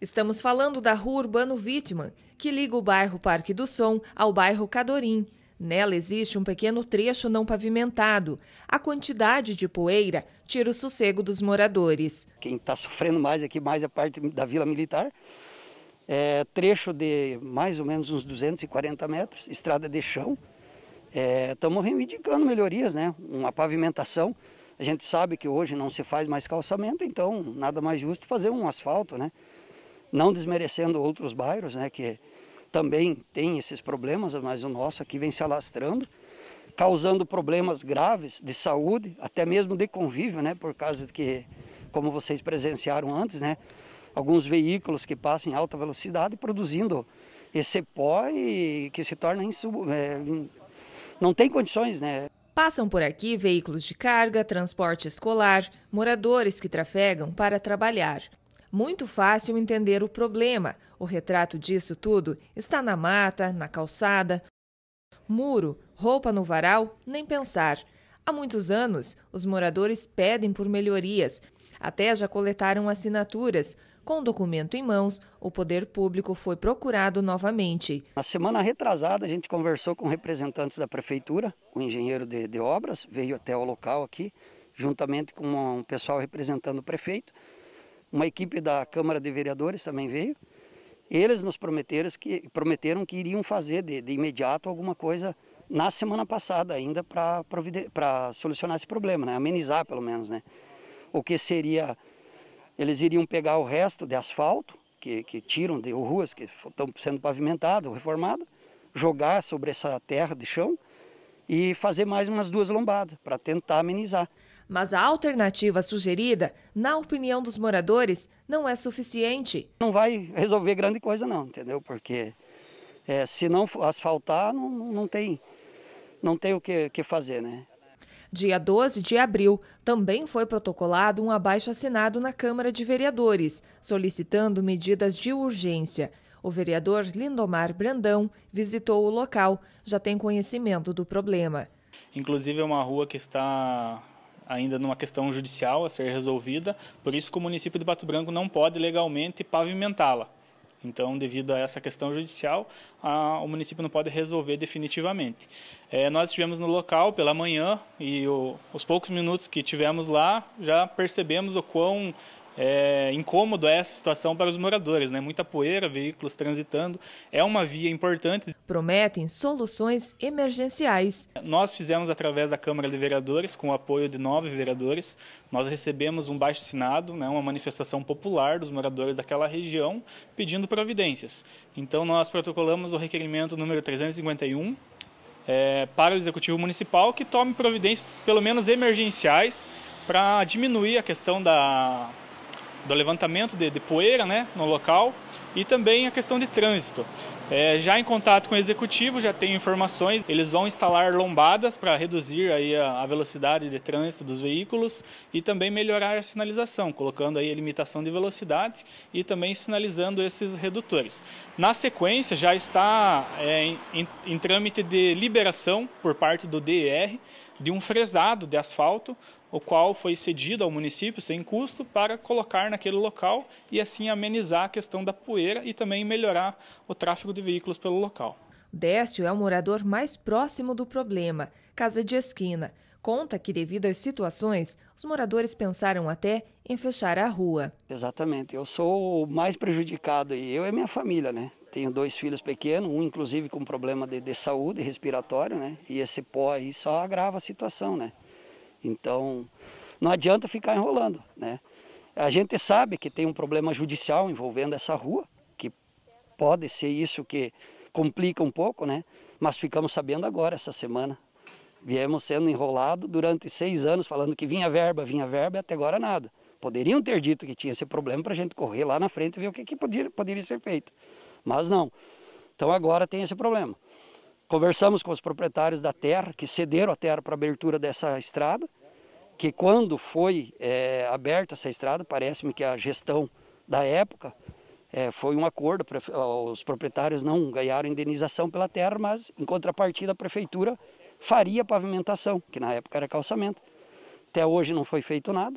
Estamos falando da rua Urbano Wittmann, que liga o bairro Parque do Som ao bairro Cadorim. Nela existe um pequeno trecho não pavimentado. A quantidade de poeira tira o sossego dos moradores. Quem está sofrendo mais aqui, mais a é parte da Vila Militar, é trecho de mais ou menos uns 240 metros, estrada de chão. Estamos é, reivindicando melhorias, né? uma pavimentação. A gente sabe que hoje não se faz mais calçamento, então nada mais justo fazer um asfalto, né? não desmerecendo outros bairros, né, que também tem esses problemas, mas o nosso aqui vem se alastrando, causando problemas graves de saúde, até mesmo de convívio, né, por causa de que, como vocês presenciaram antes, né, alguns veículos que passam em alta velocidade produzindo esse pó e que se torna insubo, é, não tem condições, né? Passam por aqui veículos de carga, transporte escolar, moradores que trafegam para trabalhar. Muito fácil entender o problema. O retrato disso tudo está na mata, na calçada, muro, roupa no varal, nem pensar. Há muitos anos, os moradores pedem por melhorias. Até já coletaram assinaturas. Com o documento em mãos, o poder público foi procurado novamente. Na semana retrasada, a gente conversou com representantes da prefeitura, o engenheiro de, de obras veio até o local aqui, juntamente com um pessoal representando o prefeito uma equipe da Câmara de Vereadores também veio. Eles nos prometeram que, prometeram que iriam fazer de, de imediato alguma coisa na semana passada ainda para solucionar esse problema, né? amenizar pelo menos. Né? O que seria, eles iriam pegar o resto de asfalto que, que tiram de ruas que estão sendo pavimentadas, reformadas, jogar sobre essa terra de chão e fazer mais umas duas lombadas para tentar amenizar. Mas a alternativa sugerida, na opinião dos moradores, não é suficiente. Não vai resolver grande coisa, não, entendeu? Porque é, se não asfaltar, não, não, tem, não tem o que, que fazer, né? Dia 12 de abril, também foi protocolado um abaixo assinado na Câmara de Vereadores, solicitando medidas de urgência. O vereador Lindomar Brandão visitou o local, já tem conhecimento do problema. Inclusive, é uma rua que está ainda numa questão judicial a ser resolvida, por isso que o município de Pato Branco não pode legalmente pavimentá-la. Então, devido a essa questão judicial, a, o município não pode resolver definitivamente. É, nós estivemos no local pela manhã e o, os poucos minutos que tivemos lá já percebemos o quão é, incômodo é essa situação para os moradores, né? Muita poeira, veículos transitando, é uma via importante. Prometem soluções emergenciais. Nós fizemos através da Câmara de Vereadores, com o apoio de nove vereadores, nós recebemos um baixo assinado, né, uma manifestação popular dos moradores daquela região, pedindo providências. Então nós protocolamos o requerimento número 351, é, para o Executivo Municipal que tome providências, pelo menos emergenciais, para diminuir a questão da, do levantamento de, de poeira né, no local e também a questão de trânsito. É, já em contato com o executivo, já tenho informações, eles vão instalar lombadas para reduzir aí a, a, velocidade de trânsito dos veículos e também melhorar a sinalização, colocando aí a limitação de velocidade e também sinalizando esses redutores. Na sequência, já está é, em, em, em trâmite de liberação por parte do DER de um fresado de asfalto o qual foi cedido ao município sem custo para colocar naquele local e assim amenizar a questão da poeira e também melhorar o tráfego de de veículos pelo local. Décio é o morador mais próximo do problema, casa de esquina. Conta que, devido às situações, os moradores pensaram até em fechar a rua. Exatamente, eu sou o mais prejudicado e eu e minha família, né? Tenho dois filhos pequenos, um inclusive com problema de, de saúde respiratório, né? E esse pó aí só agrava a situação, né? Então, não adianta ficar enrolando, né? A gente sabe que tem um problema judicial envolvendo essa rua, Pode ser isso que complica um pouco, né? Mas ficamos sabendo agora, essa semana. Viemos sendo enrolado durante seis anos, falando que vinha verba, vinha verba, e até agora nada. Poderiam ter dito que tinha esse problema para a gente correr lá na frente e ver o que, que poderia, poderia ser feito. Mas não. Então agora tem esse problema. Conversamos com os proprietários da terra, que cederam a terra para a abertura dessa estrada, que quando foi é, aberta essa estrada, parece-me que a gestão da época é, foi um acordo, os proprietários não ganharam indenização pela terra, mas em contrapartida a prefeitura faria pavimentação, que na época era calçamento. Até hoje não foi feito nada.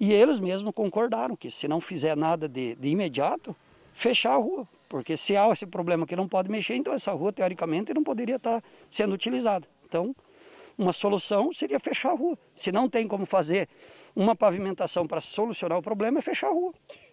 E eles mesmos concordaram que se não fizer nada de, de imediato, fechar a rua. Porque se há esse problema que não pode mexer, então essa rua, teoricamente, não poderia estar sendo utilizada. Então, uma solução seria fechar a rua. Se não tem como fazer uma pavimentação para solucionar o problema, é fechar a rua.